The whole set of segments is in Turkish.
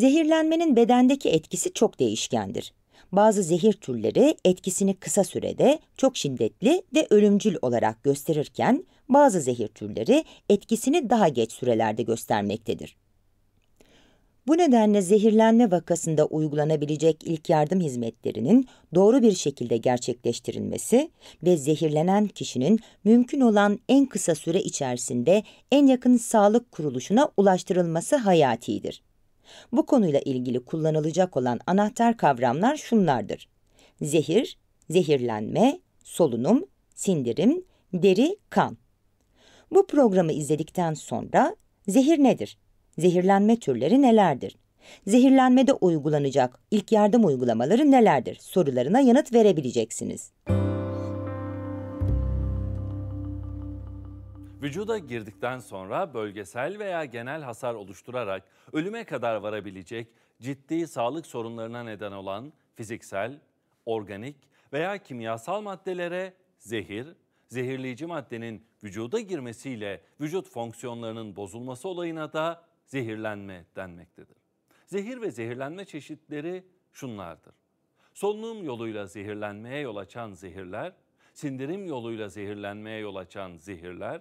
Zehirlenmenin bedendeki etkisi çok değişkendir. Bazı zehir türleri etkisini kısa sürede çok şiddetli ve ölümcül olarak gösterirken bazı zehir türleri etkisini daha geç sürelerde göstermektedir. Bu nedenle zehirlenme vakasında uygulanabilecek ilk yardım hizmetlerinin doğru bir şekilde gerçekleştirilmesi ve zehirlenen kişinin mümkün olan en kısa süre içerisinde en yakın sağlık kuruluşuna ulaştırılması hayatidir. Bu konuyla ilgili kullanılacak olan anahtar kavramlar şunlardır. Zehir, zehirlenme, solunum, sindirim, deri, kan. Bu programı izledikten sonra zehir nedir? Zehirlenme türleri nelerdir? Zehirlenmede uygulanacak ilk yardım uygulamaları nelerdir? Sorularına yanıt verebileceksiniz. Müzik Vücuda girdikten sonra bölgesel veya genel hasar oluşturarak ölüme kadar varabilecek ciddi sağlık sorunlarına neden olan fiziksel, organik veya kimyasal maddelere zehir, zehirleyici maddenin vücuda girmesiyle vücut fonksiyonlarının bozulması olayına da zehirlenme denmektedir. Zehir ve zehirlenme çeşitleri şunlardır. Solunum yoluyla zehirlenmeye yol açan zehirler, sindirim yoluyla zehirlenmeye yol açan zehirler,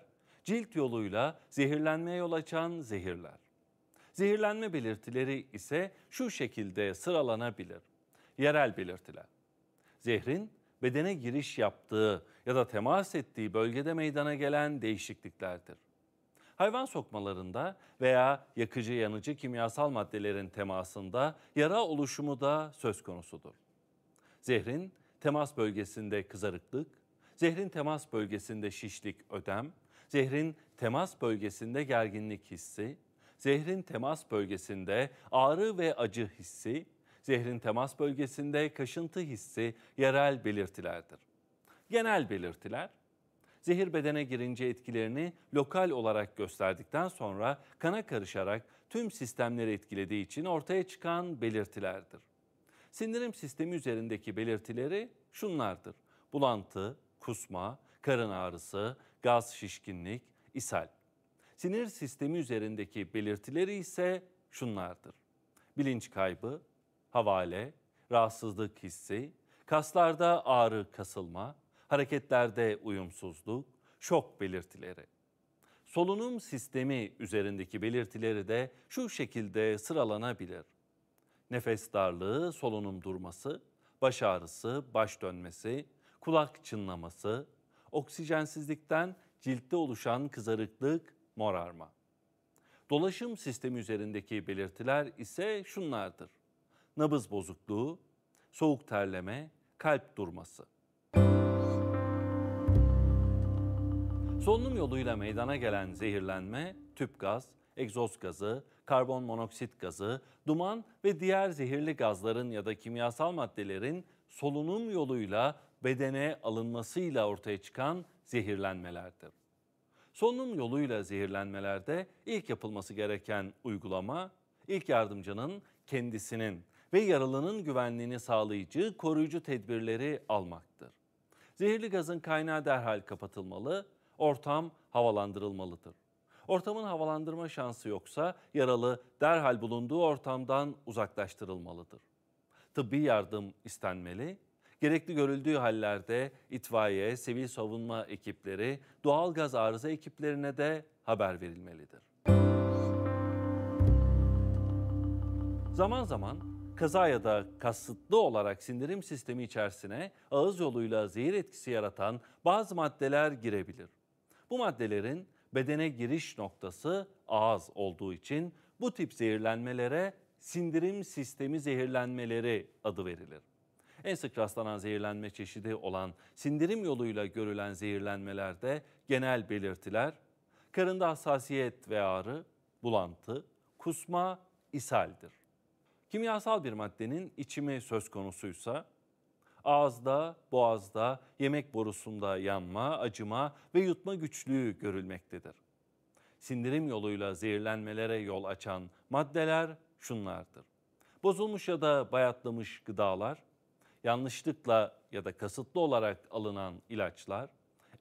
cilt yoluyla zehirlenmeye yol açan zehirler. Zehirlenme belirtileri ise şu şekilde sıralanabilir. Yerel belirtiler. Zehrin bedene giriş yaptığı ya da temas ettiği bölgede meydana gelen değişikliklerdir. Hayvan sokmalarında veya yakıcı yanıcı kimyasal maddelerin temasında yara oluşumu da söz konusudur. Zehrin temas bölgesinde kızarıklık, zehrin temas bölgesinde şişlik, ödem, Zehrin temas bölgesinde gerginlik hissi, zehrin temas bölgesinde ağrı ve acı hissi, zehrin temas bölgesinde kaşıntı hissi yerel belirtilerdir. Genel belirtiler Zehir bedene girince etkilerini lokal olarak gösterdikten sonra kana karışarak tüm sistemleri etkilediği için ortaya çıkan belirtilerdir. Sindirim sistemi üzerindeki belirtileri şunlardır. Bulantı, kusma, karın ağrısı, gaz şişkinlik, ishal. Sinir sistemi üzerindeki belirtileri ise şunlardır. Bilinç kaybı, havale, rahatsızlık hissi, kaslarda ağrı kasılma, hareketlerde uyumsuzluk, şok belirtileri. Solunum sistemi üzerindeki belirtileri de şu şekilde sıralanabilir. Nefes darlığı, solunum durması, baş ağrısı, baş dönmesi, kulak çınlaması, oksijensizlikten ciltte oluşan kızarıklık, morarma. Dolaşım sistemi üzerindeki belirtiler ise şunlardır. Nabız bozukluğu, soğuk terleme, kalp durması. Solunum yoluyla meydana gelen zehirlenme, tüp gaz, egzoz gazı, karbon monoksit gazı, duman ve diğer zehirli gazların ya da kimyasal maddelerin solunum yoluyla bedene alınmasıyla ortaya çıkan zehirlenmelerdir. Solunum yoluyla zehirlenmelerde ilk yapılması gereken uygulama ilk yardımcının kendisinin ve yaralının güvenliğini sağlayıcı koruyucu tedbirleri almaktır. Zehirli gazın kaynağı derhal kapatılmalı, ortam havalandırılmalıdır. Ortamın havalandırma şansı yoksa yaralı derhal bulunduğu ortamdan uzaklaştırılmalıdır. Tıbbi yardım istenmeli Gerekli görüldüğü hallerde itfaiye, sivil savunma ekipleri, doğalgaz arıza ekiplerine de haber verilmelidir. Zaman zaman kaza ya da kasıtlı olarak sindirim sistemi içerisine ağız yoluyla zehir etkisi yaratan bazı maddeler girebilir. Bu maddelerin bedene giriş noktası ağız olduğu için bu tip zehirlenmelere sindirim sistemi zehirlenmeleri adı verilir. En sık rastlanan zehirlenme çeşidi olan sindirim yoluyla görülen zehirlenmelerde genel belirtiler karında hassasiyet ve ağrı, bulantı, kusma, ishaldir. Kimyasal bir maddenin içimi söz konusuysa ağızda, boğazda, yemek borusunda yanma, acıma ve yutma güçlüğü görülmektedir. Sindirim yoluyla zehirlenmelere yol açan maddeler şunlardır. Bozulmuş ya da bayatlamış gıdalar, yanlışlıkla ya da kasıtlı olarak alınan ilaçlar,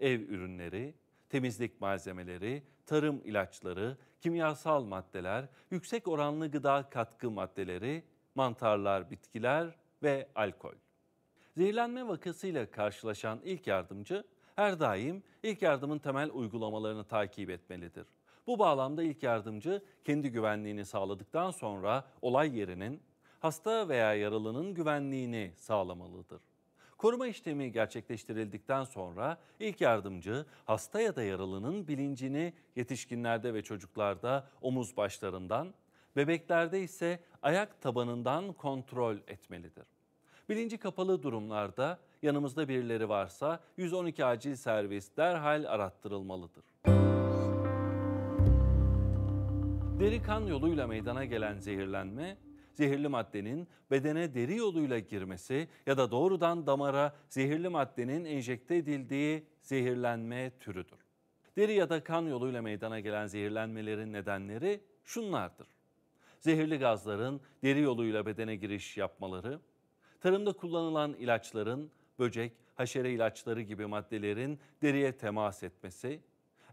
ev ürünleri, temizlik malzemeleri, tarım ilaçları, kimyasal maddeler, yüksek oranlı gıda katkı maddeleri, mantarlar, bitkiler ve alkol. Zehirlenme vakasıyla karşılaşan ilk yardımcı her daim ilk yardımın temel uygulamalarını takip etmelidir. Bu bağlamda ilk yardımcı kendi güvenliğini sağladıktan sonra olay yerinin hasta veya yaralının güvenliğini sağlamalıdır. Koruma işlemi gerçekleştirildikten sonra ilk yardımcı hasta ya da yaralının bilincini yetişkinlerde ve çocuklarda omuz başlarından, bebeklerde ise ayak tabanından kontrol etmelidir. Bilinci kapalı durumlarda yanımızda birileri varsa 112 acil servis derhal arattırılmalıdır. Deri kan yoluyla meydana gelen zehirlenme zehirli maddenin bedene deri yoluyla girmesi ya da doğrudan damara zehirli maddenin enjekte edildiği zehirlenme türüdür. Deri ya da kan yoluyla meydana gelen zehirlenmelerin nedenleri şunlardır. Zehirli gazların deri yoluyla bedene giriş yapmaları, tarımda kullanılan ilaçların böcek, haşere ilaçları gibi maddelerin deriye temas etmesi,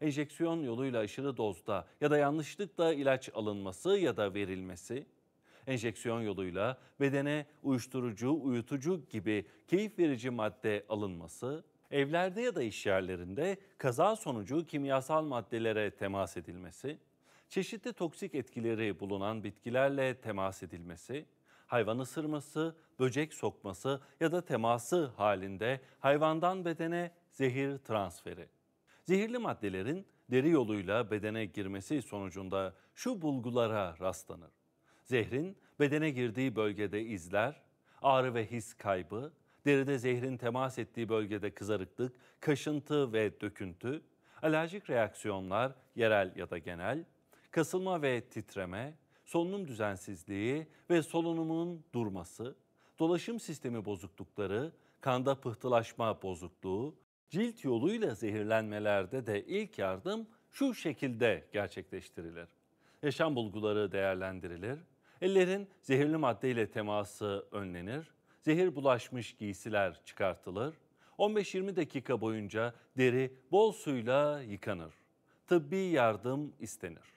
enjeksiyon yoluyla aşırı dozda ya da yanlışlıkla ilaç alınması ya da verilmesi, enjeksiyon yoluyla bedene uyuşturucu, uyutucu gibi keyif verici madde alınması, evlerde ya da iş yerlerinde kaza sonucu kimyasal maddelere temas edilmesi, çeşitli toksik etkileri bulunan bitkilerle temas edilmesi, hayvan ısırması, böcek sokması ya da teması halinde hayvandan bedene zehir transferi. Zehirli maddelerin deri yoluyla bedene girmesi sonucunda şu bulgulara rastlanır. Zehrin bedene girdiği bölgede izler, ağrı ve his kaybı, deride zehrin temas ettiği bölgede kızarıklık, kaşıntı ve döküntü, alerjik reaksiyonlar yerel ya da genel, kasılma ve titreme, solunum düzensizliği ve solunumun durması, dolaşım sistemi bozuklukları, kanda pıhtılaşma bozukluğu, cilt yoluyla zehirlenmelerde de ilk yardım şu şekilde gerçekleştirilir. Yaşam bulguları değerlendirilir, Ellerin zehirli maddeyle teması önlenir, zehir bulaşmış giysiler çıkartılır, 15-20 dakika boyunca deri bol suyla yıkanır. Tıbbi yardım istenir.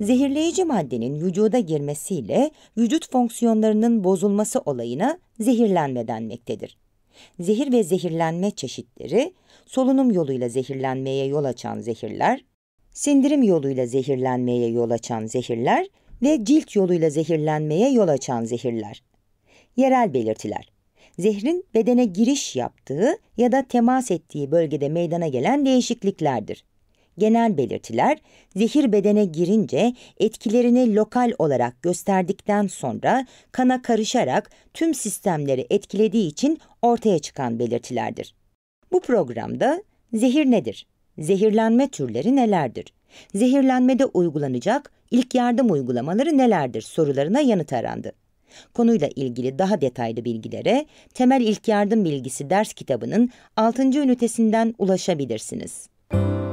Zehirleyici maddenin vücuda girmesiyle vücut fonksiyonlarının bozulması olayına zehirlenme denmektedir. Zehir ve zehirlenme çeşitleri, solunum yoluyla zehirlenmeye yol açan zehirler, sindirim yoluyla zehirlenmeye yol açan zehirler ve cilt yoluyla zehirlenmeye yol açan zehirler. Yerel belirtiler. Zehrin bedene giriş yaptığı ya da temas ettiği bölgede meydana gelen değişikliklerdir. Genel belirtiler, zehir bedene girince etkilerini lokal olarak gösterdikten sonra kana karışarak tüm sistemleri etkilediği için ortaya çıkan belirtilerdir. Bu programda zehir nedir? Zehirlenme türleri nelerdir? Zehirlenmede uygulanacak ilk yardım uygulamaları nelerdir sorularına yanıt arandı. Konuyla ilgili daha detaylı bilgilere Temel İlk Yardım Bilgisi ders kitabının 6. ünitesinden ulaşabilirsiniz. Müzik